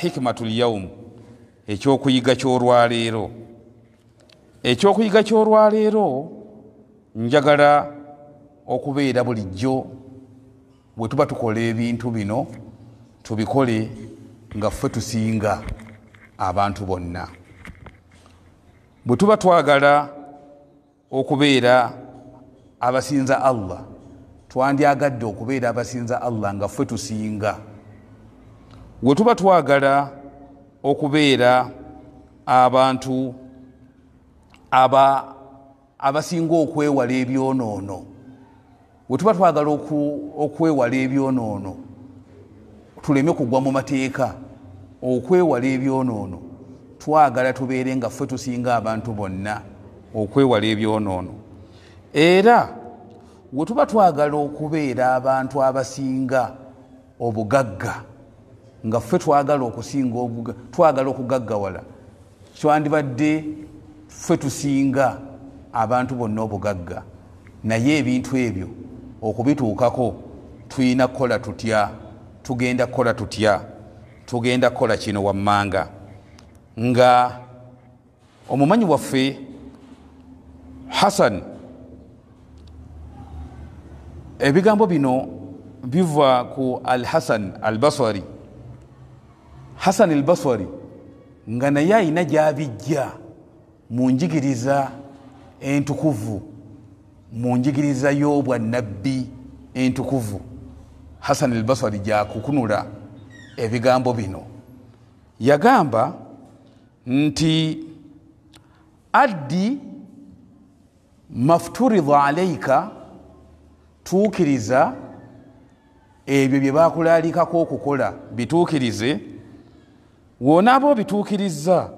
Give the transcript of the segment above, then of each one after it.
hikmatul yaum ekyokuyiga kyolwaleero ekyokuyiga kyolwaleero njagala okubeera bulijjo bwe tuba tukola ebintu bino tubikole nga ffe tusinga abantu bonna bwe tuba twagala okubeera abasinza allah twandyagadde okubeera abasinza allah nga ffe tusinga bwe tuba twagala okubeera abantu aba abasinga okwewala ebyonoono bwe tuba twagala okwewala ebyonoono tuleme kugwa mu mateeka okwewala ebyonoono twagala tubeere nga ffe tusinga abantu bonna okwewala ebyonoono era we tuba twagala okubeera abantu abasinga obugagga nga ffe twagala okusinga obuga twagala okugaggawala kywandibadde ffe tusinga abantu bonna obugagga naye ebintu ebyo okubituukako tulina kukola tutya tugenda kukola tutya tugenda kukola kino wammanga nga omumanyi waffe hasan ebigambo bino biva ku al hasan al basari hasan elbasari nga naye ayina gyabijja mu njigiriza entukuvu mu njigiriza y'obwanabbi entukuvu hasan elbasari gyakukunula ebigambo bino yagamba nti addi mafuturida alaika tuukiriza ebyo bye baakulalikako okukola bituukirize wonaaba obituukiriza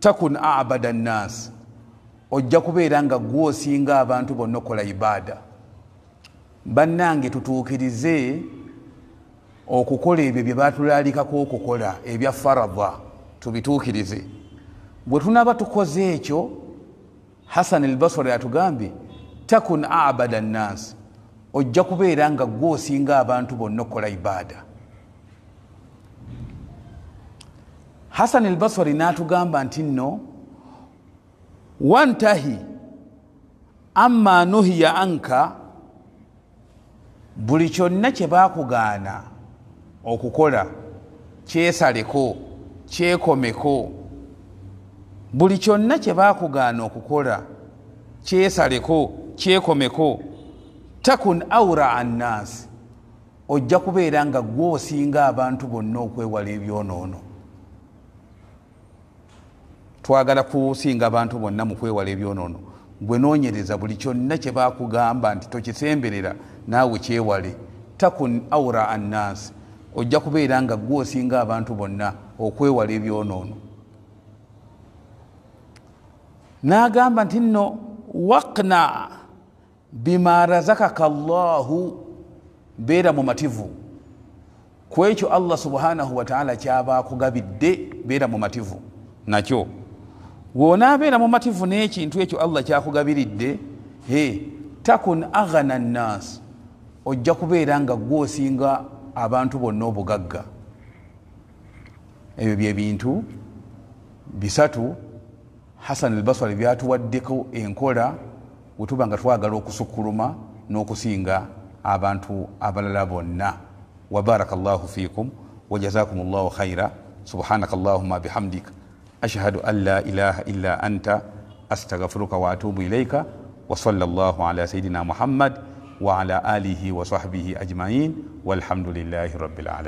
takun abada nnaasi ojja kubeera nga gwe osinga abantu bonna okola ibaada bannange tutuukirize okukola ebyo bye batulalikako okukola ebya farada tubituukirize bwe tunaaba tukoze ekyo hasan albasara yatugambye takun abada nnaasi ojja kubeera nga gwe osinga abantu bonna okola ibaada hasan elbasari n'atugamba nti nno wantahi amma nuhiya anka buli kyonna kyebakugaana okukola kyesaleko kyekomeko buli kyonna kyebakugaana okukola kyesaleko kyekomeko takun aura annaasi ojja kubeera nga gwe osinga abantu bonna okwewala ebyonoono twagala kusinga abantu bonna mukwewala ebyonono gwe nonyereza buli kyonna kyebakugamba nti tokisemberera naawe kyewale takun aura annasi ojja kubeera nga gwe osinga abantu bonna okwewala ebyonono nagamba nti nno wakna bima razakaka llahu beera mumativu kwekyo allah subhanahu wataala kyabakugabidde beera mumativu nakyo woonaabeera mumativu n'ekintu ekyo allah kyakugabiridde takun aghana nnaas ojja kubeera nga gwosinga abantu bonna obugagga ebyo byebintu bisatu hasan albasari byatuwaddeko enkola wetuba nga twagala okusukkuluma n'okusinga abantu abalala bonna wabaraka llahu fikum wajazakum llahu khaira subhanaka allahuma bihamdika أشهد أن لا إله إلا أنت أستغفرك وأتوب إليك وصلى الله على سيدنا محمد وعلى آله وصحبه أجمعين والحمد لله رب العالمين